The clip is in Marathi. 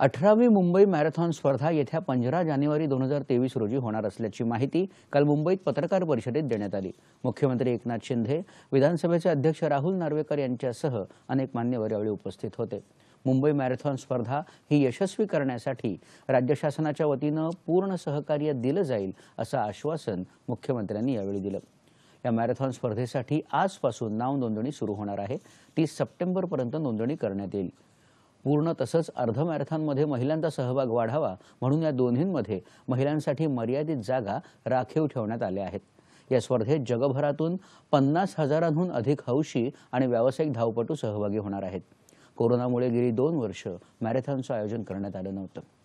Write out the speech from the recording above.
अठरावी मुंबई मॅरेथॉन स्पर्धा येत्या पंधरा जानेवारी दोन हजार तेवीस रोजी होणार असल्याची माहिती काल मुंबईत पत्रकार परिषदेत देण्यात आली मुख्यमंत्री एकनाथ शिंदे विधानसभेचे अध्यक्ष राहुल नार्वेकर यांच्यासह अनेक मान्यवर यावेळी उपस्थित होते मुंबई मॅरेथॉन स्पर्धा ही यशस्वी करण्यासाठी राज्य शासनाच्या वतीनं पूर्ण सहकार्य दिलं जाईल असं आश्वासन मुख्यमंत्र्यांनी यावेळी दिलं या मॅरेथॉन स्पर्धेसाठी आजपासून नाव नोंदणी सुरू होणार आहे तीस सप्टेंबरपर्यंत नोंदणी करण्यात येईल पूर्ण तसंच अर्ध मॅरेथॉनमध्ये महिलांचा सहभाग वाढावा म्हणून या दोन्हींमध्ये महिलांसाठी मर्यादित जागा राखीव ठेवण्यात आल्या आहेत या स्पर्धेत जगभरातून पन्नास हजारांहून अधिक हौशी आणि व्यावसायिक धावपटू सहभागी होणार आहेत कोरोनामुळे गेली दोन वर्ष मॅरेथॉनचं आयोजन करण्यात आलं नव्हतं